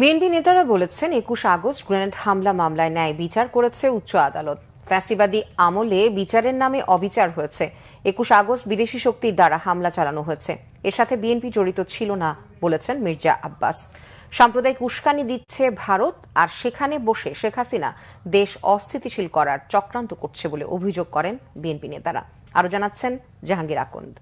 BNP নেতারা বলেছেন একুশ আগস্ট গ্রেনেড হামলা মামলায় ন্যায় বিচার করেছে উচ্চ আদালত ফ্যাসিবাদী আমলে বিচারের নামে অবিচার হয়েছে একুশ আগস্ট বিদেশি শক্তির দ্বারা হামলা চালানো হয়েছে এর সাথে বিএনপি জড়িত ছিল না বলেছেন মির্জা আব্বাস সাম্প্রদায়িক উস্কানি দিচ্ছে ভারত আর সেখানে বসে শেখ হাসিনা দেশ অস্থিতিশীল করার চক্রান্ত করছে বলে অভিযোগ করেন বিএনপি নেতারা আরও জানাচ্ছেন জাহাঙ্গীর আকন্দ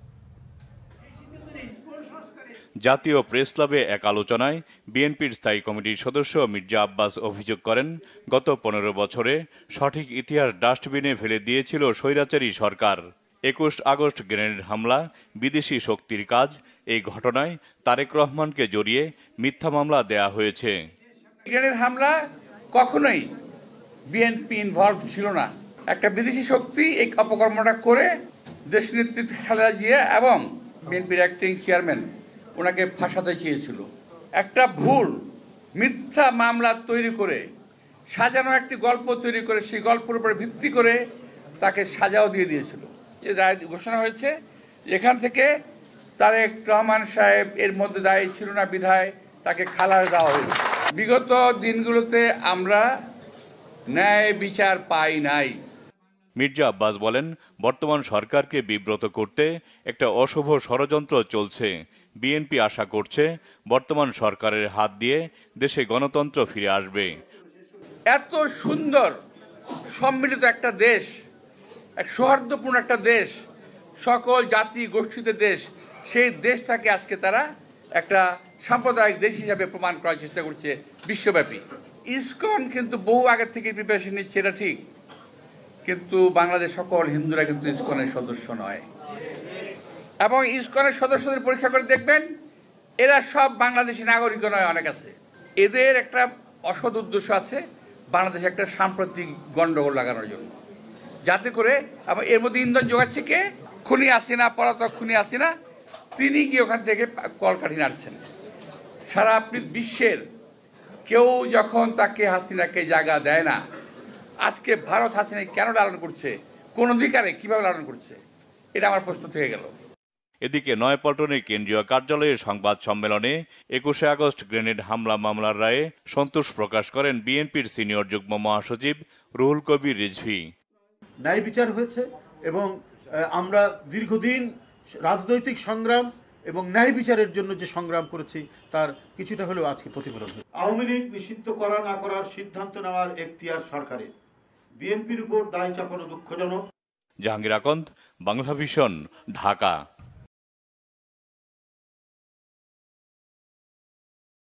জাতীয় প্রেস ক্লাবে এক আলোচনায় বিএনপির স্থায়ী কমিটির সদস্য মির্জা আব্বাস অভিযোগ করেন গত পনেরো বছরে সঠিক ইতিহাস ডাস্টবিনে ফেলে দিয়েছিল স্বৈরাচারী সরকার একুশ আগস্ট গ্রেনেড হামলা বিদেশি শক্তির কাজ এই ঘটনায় তারেক রহমানকে জড়িয়ে মিথ্যা মামলা দেয়া হয়েছে গ্রেনেড হামলা কখনোই বিএনপি ইনভলভ ছিল না একটা বিদেশি শক্তি এই অপকর্মটা করে দেশ নেতৃত্বে খেলা গিয়ে এবং বিএনপির অ্যাক্টিং চেয়ারম্যান ওনাকে ফাঁসাতে চেয়েছিল একটা ভুল মিথ্যা মামলা তৈরি করে সাজানো একটি গল্প তৈরি করে সেই গল্পের উপরে ভিত্তি করে তাকে সাজাও দিয়ে দিয়েছিল যে রায় ঘোষণা হয়েছে এখান থেকে তারেক রহমান সাহেব এর মধ্যে দায়ী ছিল না বিধায় তাকে খালার দেওয়া হয়েছে বিগত দিনগুলোতে আমরা ন্যায় বিচার পাই নাই মির্জা আব্বাস বলেন বর্তমান সরকারকে বিব্রত করতে একটা অশুভ ষড়যন্ত্র চলছে বিএনপি আশা করছে বর্তমান সরকারের হাত দিয়ে দেশে গণতন্ত্র ফিরে আসবে এত সুন্দর সম্মিলিত একটা দেশ এক সৌহার্দ্যপূর্ণ একটা দেশ সকল জাতি গোষ্ঠীতে দেশ সেই দেশটাকে আজকে তারা একটা সাম্প্রদায়িক দেশ হিসাবে প্রমাণ করার চেষ্টা করছে বিশ্বব্যাপী ইসকন কিন্তু বহু আগের থেকে প্রিপারেশন নিচ্ছে এটা ঠিক কিন্তু বাংলাদেশ সকল হিন্দুরা কিন্তু ইস্কনের সদস্য নয় এবং ইস্কনের সদস্যদের পরীক্ষা করে দেখবেন এরা সব বাংলাদেশি নাগরিক নয় অনেক আছে এদের একটা অসৎ উদ্দেশ্য আছে বাংলাদেশে একটা সাম্প্রতিক গণ্ডগোল লাগানোর জন্য যাতে করে আবার এর মধ্যে ইন্ধন যোগাচ্ছে কে খুনি আসি না পলাতক খুনি আসি না তিনি গিয়ে ওখান থেকে কলকাঠি নাড়ছেন সারা বিশ্বের কেউ যখন তাকে হাসিনাকে জায়গা দেয় না আজকে ভারত হাসিনাই কেন লালন করছে কোন অধিকারে কিভাবে লালন করছে এটা আমার প্রশ্ন থেকে গেল এদিকে নয়পল্টনে কেন্দ্রীয় কার্যালয়ে সংবাদ সম্মেলনে একুশে আগস্ট গ্রেনেড হামলা মামলার রায়ে সন্তোষ প্রকাশ করেন বিএনপির সিনিয়র যুগ্ম মহাসচিব রুহুল কবির রিজভি ন্যায় বিচার হয়েছে এবং আমরা দীর্ঘদিন রাজনৈতিক সংগ্রাম এবং ন্যায় বিচারের জন্য যে সংগ্রাম করেছি তার কিছুটা হলেও আজকে প্রতিফলন আওয়ামী লীগ নিষিদ্ধ করা না করার সিদ্ধান্ত নেওয়ার এখতিয়ার সরকারের বিএনপির উপর দায় চাপানো দুঃখজনক জাহাঙ্গীর আকন্দ বাংলা ভিশন ঢাকা